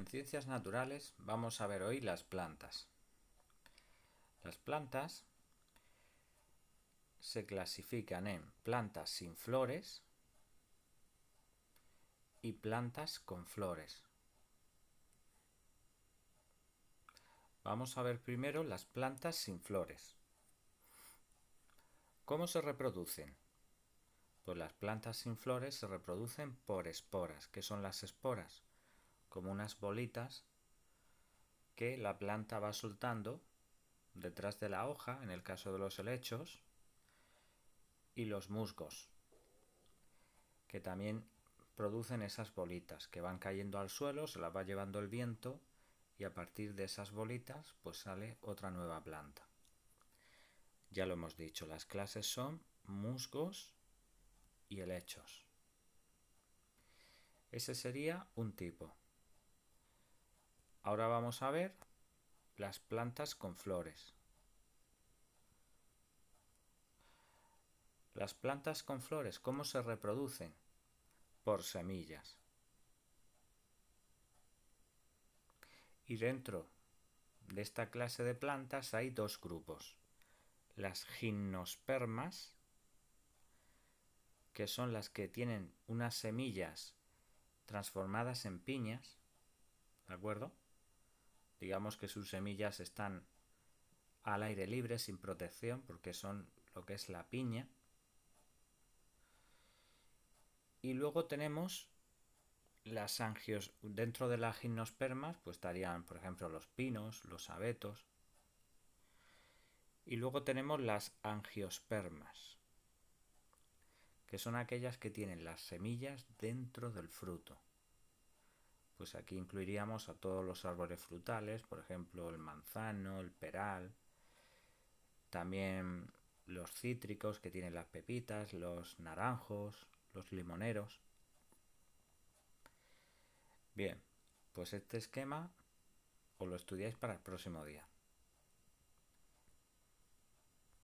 En ciencias naturales vamos a ver hoy las plantas. Las plantas se clasifican en plantas sin flores y plantas con flores. Vamos a ver primero las plantas sin flores. ¿Cómo se reproducen? Pues las plantas sin flores se reproducen por esporas. ¿Qué son las esporas? como unas bolitas que la planta va soltando detrás de la hoja, en el caso de los helechos, y los musgos, que también producen esas bolitas que van cayendo al suelo, se las va llevando el viento y a partir de esas bolitas pues sale otra nueva planta. Ya lo hemos dicho, las clases son musgos y helechos. Ese sería un tipo. Ahora vamos a ver las plantas con flores. Las plantas con flores, ¿cómo se reproducen? Por semillas. Y dentro de esta clase de plantas hay dos grupos. Las gimnospermas, que son las que tienen unas semillas transformadas en piñas, ¿de acuerdo? digamos que sus semillas están al aire libre, sin protección, porque son lo que es la piña. Y luego tenemos las angios, dentro de las gimnospermas, pues estarían, por ejemplo, los pinos, los abetos. Y luego tenemos las angiospermas, que son aquellas que tienen las semillas dentro del fruto pues aquí incluiríamos a todos los árboles frutales, por ejemplo el manzano, el peral, también los cítricos que tienen las pepitas, los naranjos, los limoneros. Bien, pues este esquema os lo estudiáis para el próximo día.